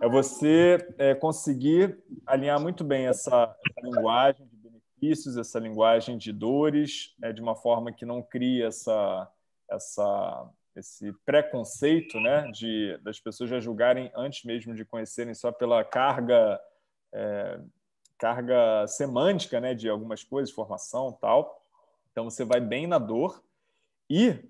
é você é, conseguir alinhar muito bem essa, essa, linguagem de benefícios, essa linguagem de dores, é, de uma forma que não crie essa, essa, esse preconceito né, de, das pessoas já julgarem antes mesmo de conhecerem só pela carga, é, carga semântica né, de algumas coisas, formação tal. Então, você vai bem na dor. E o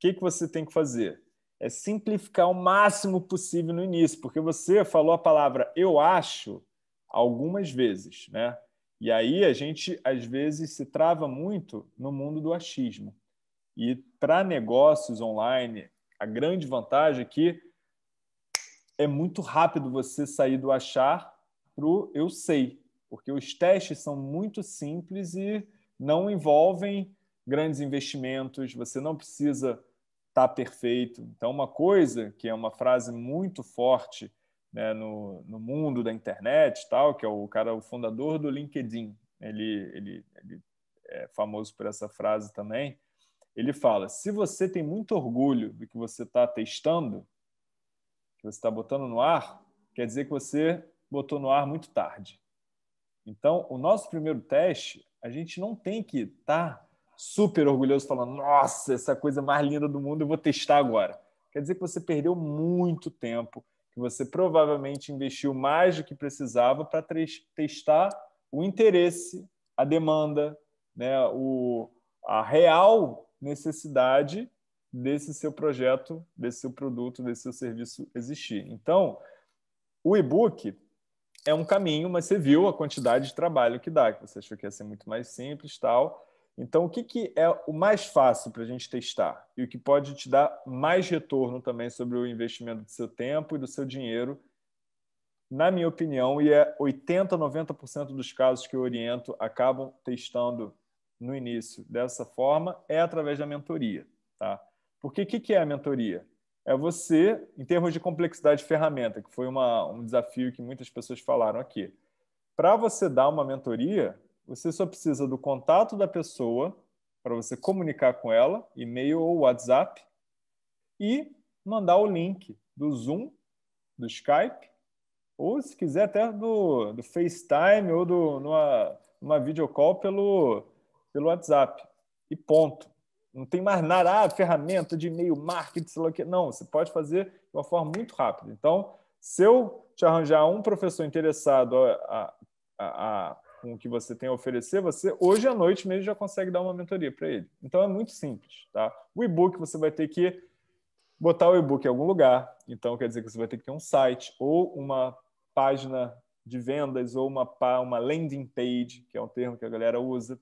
que, que você tem que fazer? é simplificar o máximo possível no início, porque você falou a palavra eu acho algumas vezes, né? E aí a gente às vezes se trava muito no mundo do achismo. E para negócios online, a grande vantagem é que é muito rápido você sair do achar para o eu sei, porque os testes são muito simples e não envolvem grandes investimentos, você não precisa está perfeito. Então, uma coisa que é uma frase muito forte né, no, no mundo da internet, tal, que é o cara, o fundador do LinkedIn, ele, ele, ele é famoso por essa frase também. Ele fala: se você tem muito orgulho do que você está testando, que você está botando no ar, quer dizer que você botou no ar muito tarde. Então, o nosso primeiro teste, a gente não tem que estar tá super orgulhoso, falando: nossa, essa coisa mais linda do mundo, eu vou testar agora. Quer dizer que você perdeu muito tempo, que você provavelmente investiu mais do que precisava para testar o interesse, a demanda, né, o, a real necessidade desse seu projeto, desse seu produto, desse seu serviço existir. Então, o e-book é um caminho, mas você viu a quantidade de trabalho que dá, que você achou que ia ser muito mais simples, tal. Então, o que, que é o mais fácil para a gente testar e o que pode te dar mais retorno também sobre o investimento do seu tempo e do seu dinheiro? Na minha opinião, e é 80%, 90% dos casos que eu oriento acabam testando no início dessa forma, é através da mentoria. Tá? Porque o que, que é a mentoria? É você, em termos de complexidade de ferramenta, que foi uma, um desafio que muitas pessoas falaram aqui. Para você dar uma mentoria, você só precisa do contato da pessoa para você comunicar com ela, e-mail ou WhatsApp, e mandar o link do Zoom, do Skype, ou se quiser até do, do FaceTime ou do, numa, numa videocall pelo, pelo WhatsApp. E ponto. Não tem mais nada, ah, ferramenta de e-mail, marketing, sei lá o que. Não, você pode fazer de uma forma muito rápida. Então, se eu te arranjar um professor interessado a, a, a com o que você tem a oferecer, você hoje à noite mesmo já consegue dar uma mentoria para ele. Então é muito simples, tá? O e-book você vai ter que botar o e-book em algum lugar. Então quer dizer que você vai ter que ter um site ou uma página de vendas ou uma uma landing page, que é um termo que a galera usa.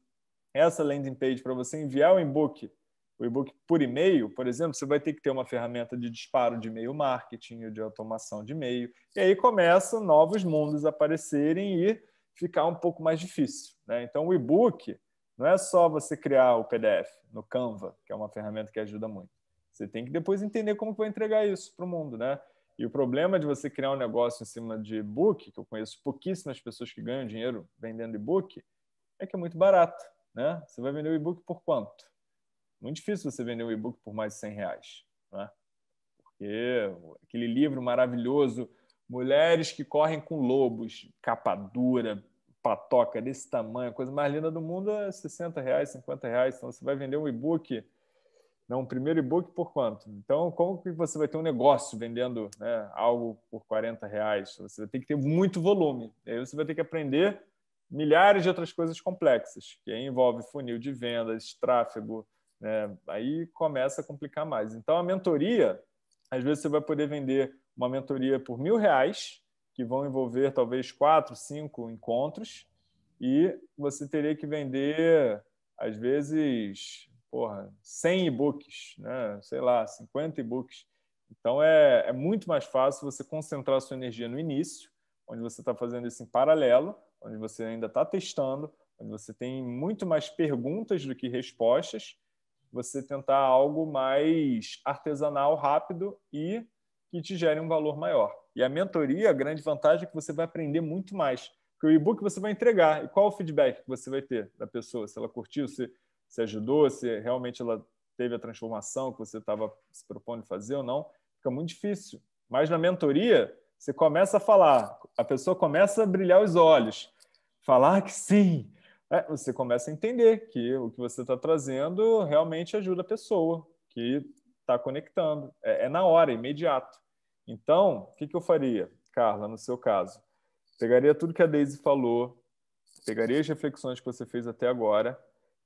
Essa landing page para você enviar o e-book, o e-book por e-mail, por exemplo, você vai ter que ter uma ferramenta de disparo de e-mail marketing ou de automação de e-mail. E aí começam novos mundos a aparecerem e ficar um pouco mais difícil. Né? Então, o e-book não é só você criar o PDF no Canva, que é uma ferramenta que ajuda muito. Você tem que depois entender como que vai entregar isso para o mundo, né? E o problema de você criar um negócio em cima de e-book, que eu conheço pouquíssimas pessoas que ganham dinheiro vendendo e-book, é que é muito barato, né? Você vai vender o e-book por quanto? Muito difícil você vender um e-book por mais de 100 reais, né? Porque aquele livro maravilhoso Mulheres que correm com lobos, capa dura, patoca desse tamanho, a coisa mais linda do mundo é 60 reais, 50 reais. Então você vai vender um e-book, não, um primeiro e-book por quanto? Então, como que você vai ter um negócio vendendo né, algo por 40 reais? Você vai ter que ter muito volume. E aí você vai ter que aprender milhares de outras coisas complexas, que envolve funil de vendas, tráfego, né? aí começa a complicar mais. Então, a mentoria, às vezes você vai poder vender uma mentoria por mil reais, que vão envolver talvez quatro, cinco encontros, e você teria que vender, às vezes, porra, 100 e-books, né? sei lá, 50 e-books. Então é, é muito mais fácil você concentrar sua energia no início, onde você está fazendo isso em paralelo, onde você ainda está testando, onde você tem muito mais perguntas do que respostas, você tentar algo mais artesanal, rápido e que te gerem um valor maior. E a mentoria, a grande vantagem é que você vai aprender muito mais. Porque o e-book você vai entregar. E qual o feedback que você vai ter da pessoa? Se ela curtiu, se, se ajudou, se realmente ela teve a transformação que você estava se propondo fazer ou não. Fica muito difícil. Mas na mentoria, você começa a falar, a pessoa começa a brilhar os olhos, falar que sim. É, você começa a entender que o que você está trazendo realmente ajuda a pessoa, que está conectando. É, é na hora, é imediato. Então, o que, que eu faria, Carla, no seu caso? Pegaria tudo que a Daisy falou, pegaria as reflexões que você fez até agora,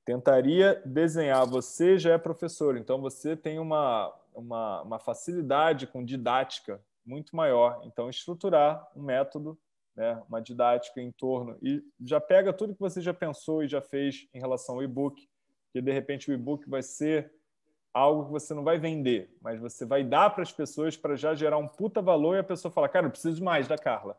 tentaria desenhar. Você já é professor, então você tem uma, uma, uma facilidade com didática muito maior. Então, estruturar um método, né, uma didática em torno. E já pega tudo que você já pensou e já fez em relação ao e-book, que de repente o e-book vai ser algo que você não vai vender, mas você vai dar para as pessoas para já gerar um puta valor e a pessoa fala, cara, eu preciso mais da Carla.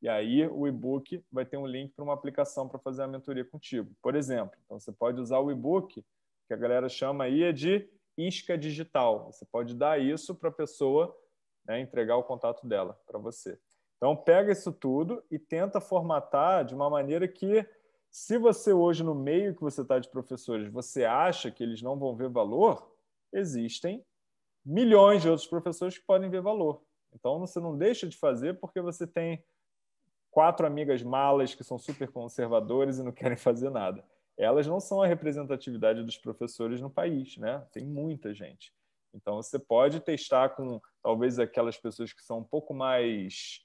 E aí o e-book vai ter um link para uma aplicação para fazer a mentoria contigo, por exemplo. Então você pode usar o e-book, que a galera chama aí é de isca digital. Você pode dar isso para a pessoa né, entregar o contato dela para você. Então pega isso tudo e tenta formatar de uma maneira que, se você hoje no meio que você está de professores, você acha que eles não vão ver valor, existem milhões de outros professores que podem ver valor. Então, você não deixa de fazer porque você tem quatro amigas malas que são super conservadoras e não querem fazer nada. Elas não são a representatividade dos professores no país, né? Tem muita gente. Então, você pode testar com talvez aquelas pessoas que são um pouco mais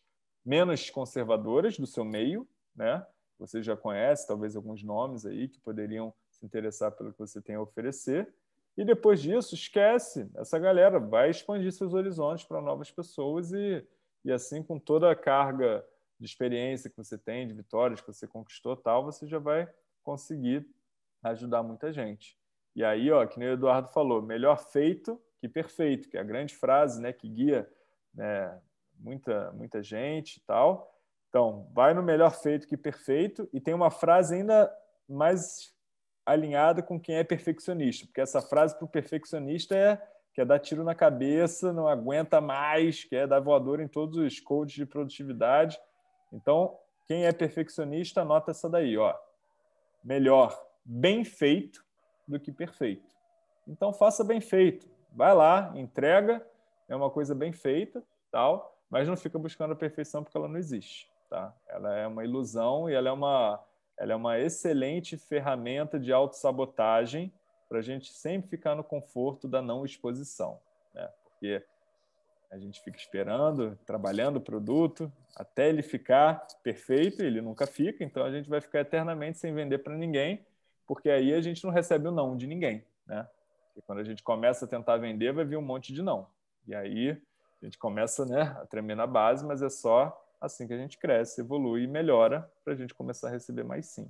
menos conservadoras do seu meio, né? Você já conhece talvez alguns nomes aí que poderiam se interessar pelo que você tem a oferecer e depois disso, esquece. Essa galera vai expandir seus horizontes para novas pessoas e, e assim, com toda a carga de experiência que você tem, de vitórias que você conquistou, tal, você já vai conseguir ajudar muita gente. E aí, ó, que nem o Eduardo falou, melhor feito que perfeito, que é a grande frase, né, que guia né, muita muita gente e tal. Então, vai no melhor feito que perfeito e tem uma frase ainda mais alinhada com quem é perfeccionista, porque essa frase para o perfeccionista é que é dar tiro na cabeça, não aguenta mais, que é dar voador em todos os codes de produtividade. Então, quem é perfeccionista, anota essa daí, ó. Melhor bem feito do que perfeito. Então, faça bem feito. Vai lá, entrega, é uma coisa bem feita, tal, mas não fica buscando a perfeição porque ela não existe, tá? Ela é uma ilusão e ela é uma ela é uma excelente ferramenta de autossabotagem para a gente sempre ficar no conforto da não exposição, né? Porque a gente fica esperando, trabalhando o produto até ele ficar perfeito, ele nunca fica, então a gente vai ficar eternamente sem vender para ninguém, porque aí a gente não recebe o não de ninguém, né? quando a gente começa a tentar vender, vai vir um monte de não. E aí a gente começa né, a tremer na base, mas é só assim que a gente cresce, evolui e melhora para a gente começar a receber mais sim.